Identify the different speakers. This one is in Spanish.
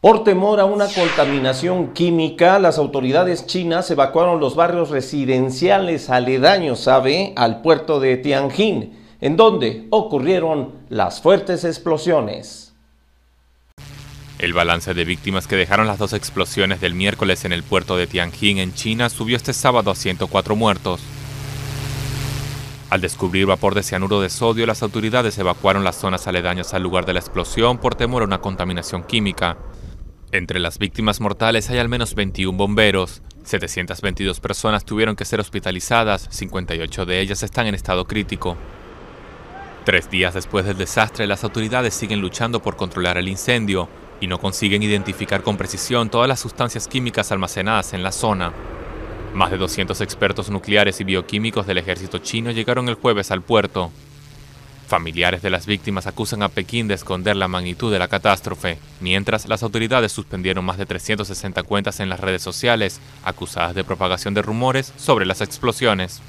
Speaker 1: Por temor a una contaminación química, las autoridades chinas evacuaron los barrios residenciales aledaños, sabe, al puerto de Tianjin, en donde ocurrieron las fuertes explosiones.
Speaker 2: El balance de víctimas que dejaron las dos explosiones del miércoles en el puerto de Tianjin en China subió este sábado a 104 muertos. Al descubrir vapor de cianuro de sodio, las autoridades evacuaron las zonas aledañas al lugar de la explosión por temor a una contaminación química. Entre las víctimas mortales hay al menos 21 bomberos. 722 personas tuvieron que ser hospitalizadas, 58 de ellas están en estado crítico. Tres días después del desastre, las autoridades siguen luchando por controlar el incendio y no consiguen identificar con precisión todas las sustancias químicas almacenadas en la zona. Más de 200 expertos nucleares y bioquímicos del ejército chino llegaron el jueves al puerto. Familiares de las víctimas acusan a Pekín de esconder la magnitud de la catástrofe, mientras las autoridades suspendieron más de 360 cuentas en las redes sociales, acusadas de propagación de rumores sobre las explosiones.